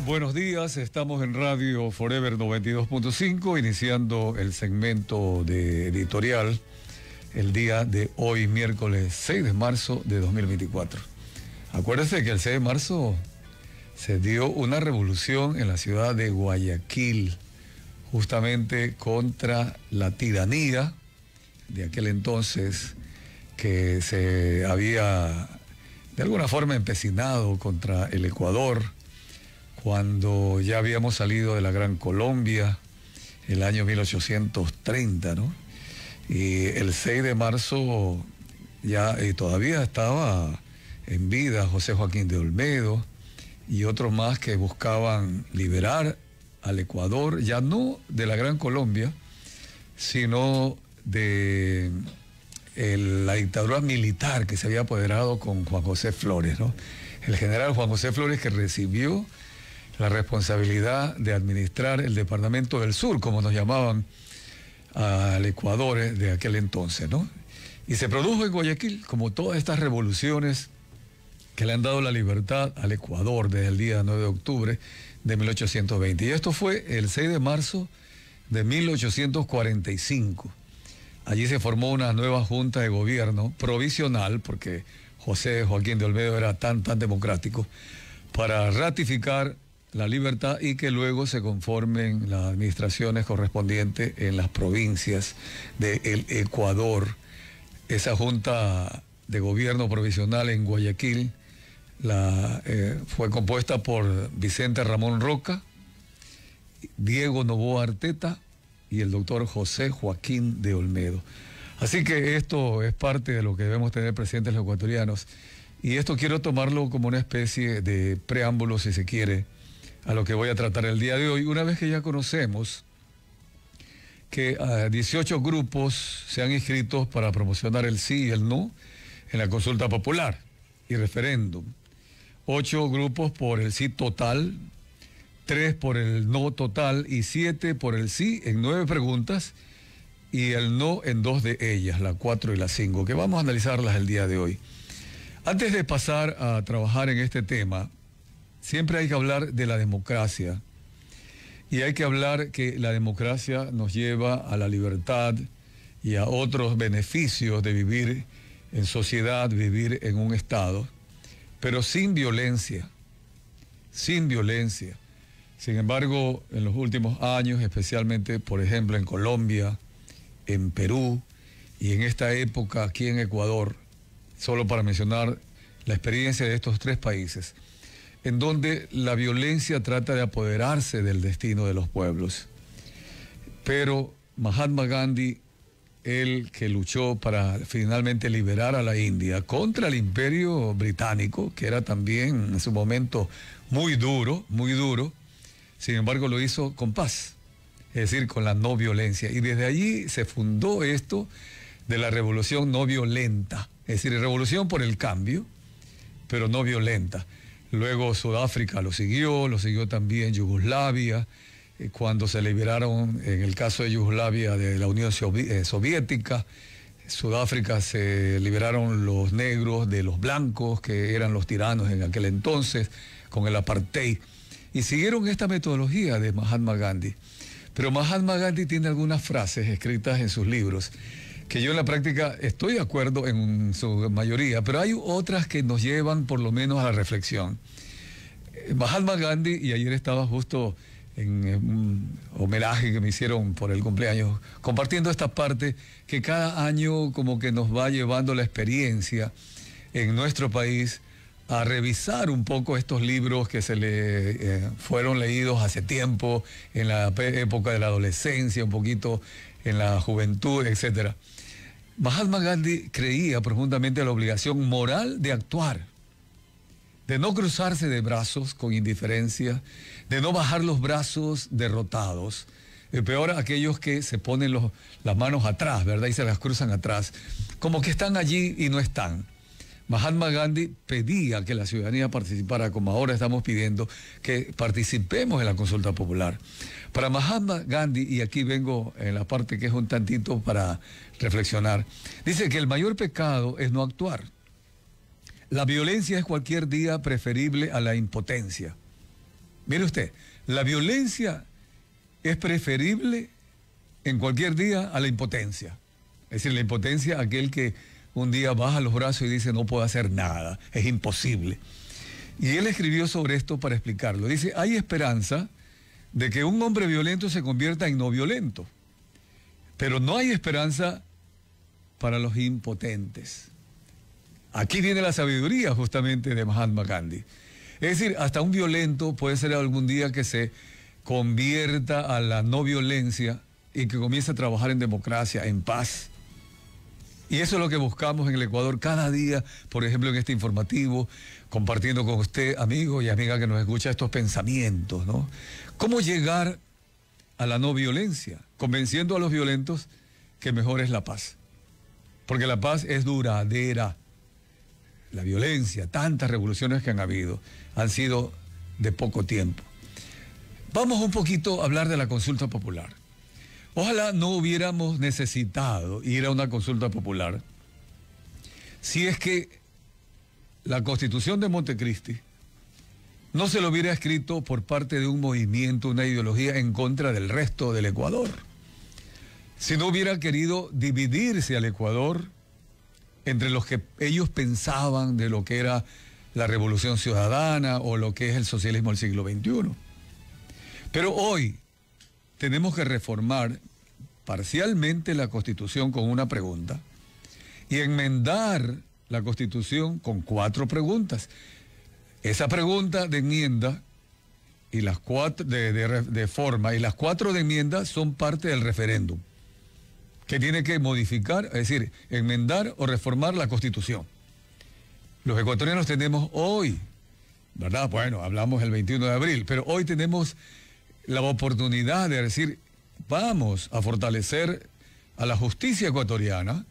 buenos días, estamos en Radio Forever 92.5, iniciando el segmento de editorial el día de hoy, miércoles 6 de marzo de 2024. Acuérdese que el 6 de marzo se dio una revolución en la ciudad de Guayaquil, justamente contra la tiranía de aquel entonces que se había de alguna forma empecinado contra el Ecuador cuando ya habíamos salido de la Gran Colombia, el año 1830, ¿no? Y el 6 de marzo ya eh, todavía estaba en vida José Joaquín de Olmedo y otros más que buscaban liberar al Ecuador, ya no de la Gran Colombia, sino de eh, la dictadura militar que se había apoderado con Juan José Flores, ¿no? El general Juan José Flores que recibió la responsabilidad de administrar el Departamento del Sur, como nos llamaban al Ecuador eh, de aquel entonces, ¿no? Y se produjo en Guayaquil, como todas estas revoluciones que le han dado la libertad al Ecuador desde el día 9 de octubre de 1820. Y esto fue el 6 de marzo de 1845. Allí se formó una nueva junta de gobierno provisional, porque José Joaquín de Olmedo era tan, tan democrático, para ratificar la libertad y que luego se conformen las administraciones correspondientes en las provincias del Ecuador. Esa junta de gobierno provisional en Guayaquil eh, fue compuesta por Vicente Ramón Roca, Diego Novoa Arteta y el doctor José Joaquín de Olmedo. Así que esto es parte de lo que debemos tener presentes los ecuatorianos. Y esto quiero tomarlo como una especie de preámbulo, si se quiere, a lo que voy a tratar el día de hoy. Una vez que ya conocemos que 18 ah, grupos se han inscrito para promocionar el sí y el no en la consulta popular y referéndum. Ocho grupos por el sí total, tres por el no total y siete por el sí en nueve preguntas y el no en dos de ellas, la cuatro y la cinco, que vamos a analizarlas el día de hoy. Antes de pasar a trabajar en este tema, siempre hay que hablar de la democracia. Y hay que hablar que la democracia nos lleva a la libertad y a otros beneficios de vivir en sociedad, vivir en un Estado, pero sin violencia, sin violencia. Sin embargo, en los últimos años, especialmente, por ejemplo, en Colombia, en Perú y en esta época aquí en Ecuador, solo para mencionar la experiencia de estos tres países, en donde la violencia trata de apoderarse del destino de los pueblos. Pero Mahatma Gandhi, el que luchó para finalmente liberar a la India contra el imperio británico, que era también en su momento muy duro, muy duro, sin embargo lo hizo con paz, es decir, con la no violencia. Y desde allí se fundó esto de la revolución no violenta, es decir, revolución por el cambio, pero no violenta. Luego Sudáfrica lo siguió, lo siguió también Yugoslavia, eh, cuando se liberaron, en el caso de Yugoslavia, de la Unión eh, Soviética. Sudáfrica se liberaron los negros de los blancos, que eran los tiranos en aquel entonces, con el apartheid. Y siguieron esta metodología de Mahatma Gandhi. Pero Mahatma Gandhi tiene algunas frases escritas en sus libros que yo en la práctica estoy de acuerdo en su mayoría, pero hay otras que nos llevan por lo menos a la reflexión. Eh, Mahatma Gandhi, y ayer estaba justo en eh, un homenaje que me hicieron por el cumpleaños, compartiendo esta parte que cada año como que nos va llevando la experiencia en nuestro país a revisar un poco estos libros que se le eh, fueron leídos hace tiempo, en la época de la adolescencia, un poquito en la juventud, etc. Mahatma Gandhi creía profundamente la obligación moral de actuar, de no cruzarse de brazos con indiferencia, de no bajar los brazos derrotados, eh, peor aquellos que se ponen las manos atrás, ¿verdad? Y se las cruzan atrás, como que están allí y no están. Mahatma Gandhi pedía que la ciudadanía participara, como ahora estamos pidiendo, que participemos en la consulta popular. Para Mahatma Gandhi, y aquí vengo en la parte que es un tantito para reflexionar, dice que el mayor pecado es no actuar. La violencia es cualquier día preferible a la impotencia. Mire usted, la violencia es preferible en cualquier día a la impotencia. Es decir, la impotencia aquel que un día baja los brazos y dice, no puedo hacer nada, es imposible. Y él escribió sobre esto para explicarlo. Dice, hay esperanza de que un hombre violento se convierta en no violento, pero no hay esperanza para los impotentes. Aquí viene la sabiduría justamente de Mahatma Gandhi. Es decir, hasta un violento puede ser algún día que se convierta a la no violencia y que comience a trabajar en democracia, en paz. Y eso es lo que buscamos en el Ecuador cada día, por ejemplo, en este informativo, compartiendo con usted, amigo y amiga que nos escucha, estos pensamientos, ¿no? ¿Cómo llegar a la no violencia? Convenciendo a los violentos que mejor es la paz. Porque la paz es duradera. La violencia, tantas revoluciones que han habido, han sido de poco tiempo. Vamos un poquito a hablar de la consulta popular. Ojalá no hubiéramos necesitado ir a una consulta popular si es que la constitución de Montecristi no se lo hubiera escrito por parte de un movimiento, una ideología en contra del resto del Ecuador. Si no hubiera querido dividirse al Ecuador entre los que ellos pensaban de lo que era la revolución ciudadana o lo que es el socialismo del siglo XXI. Pero hoy, tenemos que reformar parcialmente la Constitución con una pregunta y enmendar la Constitución con cuatro preguntas. Esa pregunta de enmienda y las cuatro de, forma y las cuatro de enmienda son parte del referéndum que tiene que modificar, es decir, enmendar o reformar la Constitución. Los ecuatorianos tenemos hoy, ¿verdad? Bueno, hablamos el 21 de abril, pero hoy tenemos la oportunidad de decir, vamos a fortalecer a la justicia ecuatoriana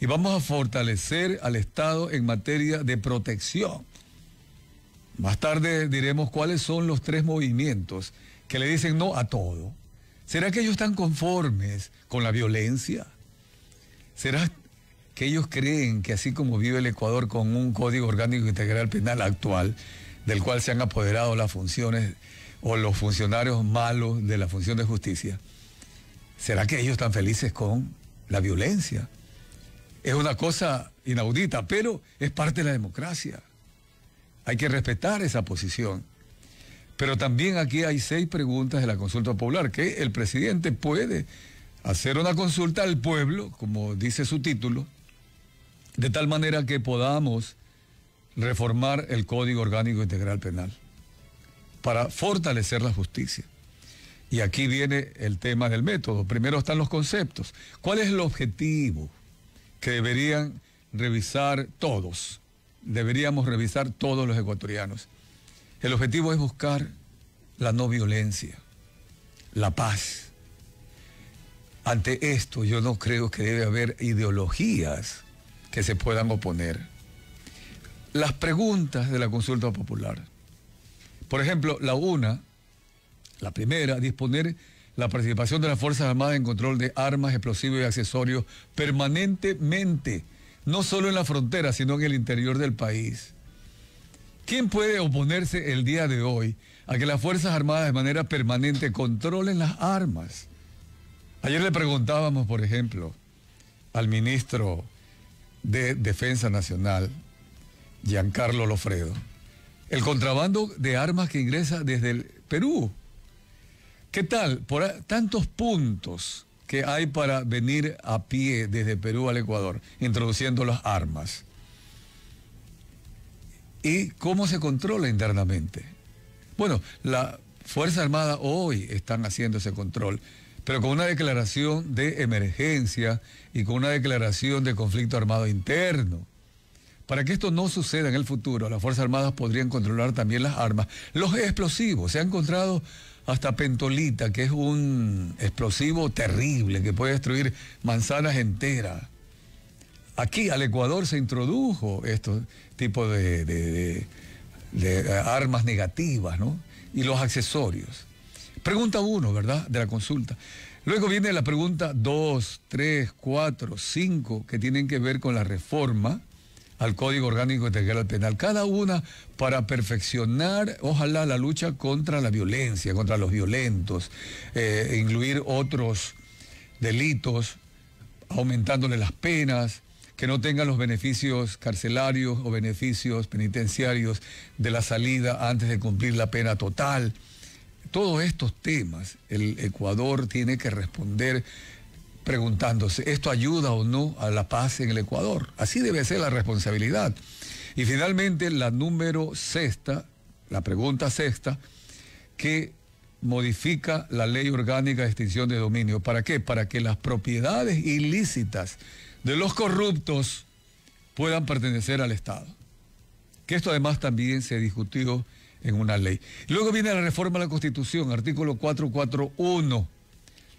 y vamos a fortalecer al Estado en materia de protección. Más tarde diremos cuáles son los tres movimientos que le dicen no a todo. ¿Será que ellos están conformes con la violencia? ¿Será que ellos creen que así como vive el Ecuador con un código orgánico integral penal actual, del cual se han apoderado las funciones o los funcionarios malos de la función de justicia, ¿será que ellos están felices con la violencia? Es una cosa inaudita, pero es parte de la democracia. Hay que respetar esa posición. Pero también aquí hay seis preguntas de la consulta popular, que el presidente puede hacer una consulta al pueblo, como dice su título, de tal manera que podamos reformar el Código Orgánico Integral Penal para fortalecer la justicia. Y aquí viene el tema del método. Primero están los conceptos. ¿Cuál es el objetivo que deberían revisar todos? Deberíamos revisar todos los ecuatorianos. El objetivo es buscar la no violencia, la paz. Ante esto yo no creo que debe haber ideologías que se puedan oponer. Las preguntas de la consulta popular por ejemplo, la una, la primera, disponer la participación de las Fuerzas Armadas en control de armas, explosivos y accesorios permanentemente, no solo en la frontera, sino en el interior del país. ¿Quién puede oponerse el día de hoy a que las Fuerzas Armadas de manera permanente controlen las armas? Ayer le preguntábamos, por ejemplo, al ministro de Defensa Nacional, Giancarlo Lofredo el contrabando de armas que ingresa desde el Perú. ¿Qué tal? Por tantos puntos que hay para venir a pie desde Perú al Ecuador, introduciendo las armas. ¿Y cómo se controla internamente? Bueno, la Fuerza Armada hoy están haciendo ese control, pero con una declaración de emergencia y con una declaración de conflicto armado interno. Para que esto no suceda en el futuro, las Fuerzas Armadas podrían controlar también las armas. Los explosivos, se ha encontrado hasta pentolita, que es un explosivo terrible que puede destruir manzanas enteras. Aquí al Ecuador se introdujo este tipo de, armas negativas, ¿no? Y los accesorios. Pregunta uno, ¿verdad? De la consulta. Luego viene la pregunta 2, 3, cuatro, cinco, que tienen que ver con la reforma al Código Orgánico Integral Penal, cada una para perfeccionar, ojalá, la lucha contra la violencia, contra los violentos, eh, incluir otros delitos, aumentándole las penas, que no tengan los beneficios carcelarios o beneficios penitenciarios de la salida antes de cumplir la pena total. Todos estos temas el Ecuador tiene que responder preguntándose, ¿esto ayuda o no a la paz en el Ecuador? Así debe ser la responsabilidad. Y finalmente, la número sexta, la pregunta sexta, que modifica la ley orgánica de extinción de dominio. ¿Para qué? Para que las propiedades ilícitas de los corruptos puedan pertenecer al Estado. Que esto además también se discutió en una ley. Luego viene la reforma a la Constitución, artículo 441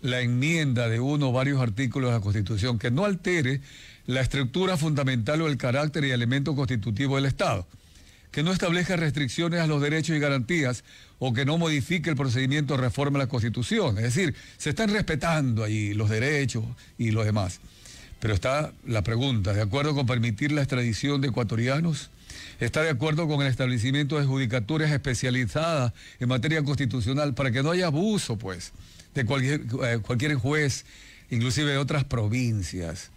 la enmienda de uno o varios artículos de la Constitución, que no altere la estructura fundamental o el carácter y elemento constitutivo del Estado, que no establezca restricciones a los derechos y garantías o que no modifique el procedimiento de reforma de la Constitución. Es decir, se están respetando ahí los derechos y los demás. Pero está la pregunta, ¿de acuerdo con permitir la extradición de ecuatorianos? ¿Está de acuerdo con el establecimiento de judicaturas especializadas en materia constitucional para que no haya abuso, pues, de cualquier, eh, cualquier juez, inclusive de otras provincias?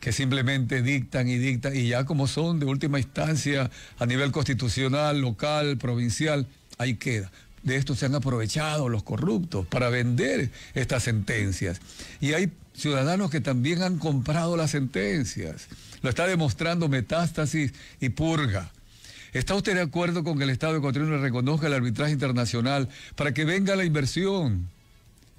que simplemente dictan y dictan, y ya como son de última instancia a nivel constitucional, local, provincial, ahí queda de esto se han aprovechado los corruptos para vender estas sentencias. Y hay ciudadanos que también han comprado las sentencias. Lo está demostrando metástasis y purga. ¿Está usted de acuerdo con que el Estado ecuatoriano reconozca el arbitraje internacional para que venga la inversión?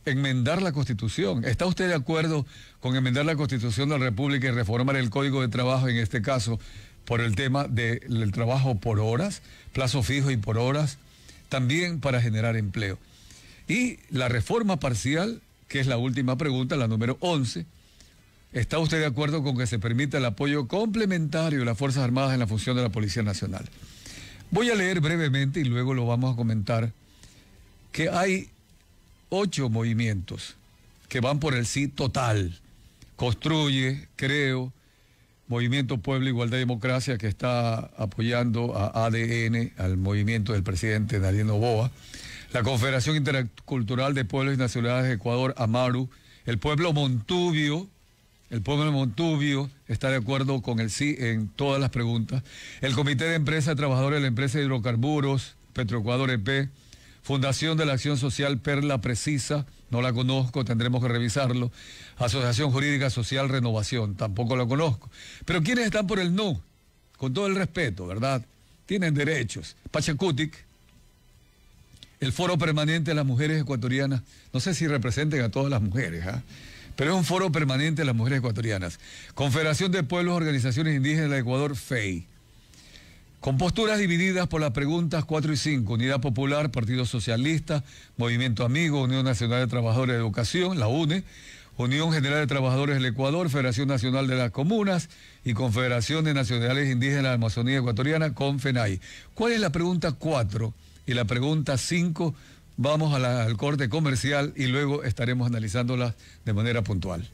enmendar la Constitución. ¿Está usted de acuerdo con enmendar la Constitución de la República y reformar el Código de Trabajo en este caso por el tema del trabajo por horas, plazo fijo y por horas? también para generar empleo. Y la reforma parcial, que es la última pregunta, la número 11, ¿está usted de acuerdo con que se permita el apoyo complementario de las Fuerzas Armadas en la función de la Policía Nacional? Voy a leer brevemente y luego lo vamos a comentar, que hay ocho movimientos que van por el sí total. Construye, creo, Movimiento Pueblo Igualdad y Democracia que está apoyando a ADN, al movimiento del presidente Daniel Novoa, la Confederación Intercultural de Pueblos y Nacionalidades de Ecuador, AMARU, el pueblo Montubio, el pueblo Montubio está de acuerdo con el sí en todas las preguntas, el Comité de Empresa Trabajadores de la Empresa de Hidrocarburos, Petroecuador EP, Fundación de la Acción Social Perla Precisa, no la conozco, tendremos que revisarlo. Asociación Jurídica Social Renovación, tampoco la conozco. Pero quienes están por el no, con todo el respeto, ¿verdad? Tienen derechos. Pachacutic, el Foro Permanente de las Mujeres Ecuatorianas, no sé si representen a todas las mujeres, ¿ah? pero es un foro permanente de las mujeres ecuatorianas. Confederación de Pueblos, Organizaciones Indígenas del Ecuador, FEI. Con posturas divididas por las preguntas 4 y 5, Unidad Popular, Partido Socialista, Movimiento Amigo, Unión Nacional de Trabajadores de Educación, la UNE, Unión General de Trabajadores del Ecuador, Federación Nacional de las Comunas y Confederación de Nacionales Indígenas de la Amazonía Ecuatoriana, CONFENAI. ¿Cuál es la pregunta 4 y la pregunta 5? Vamos al corte comercial y luego estaremos analizándolas de manera puntual.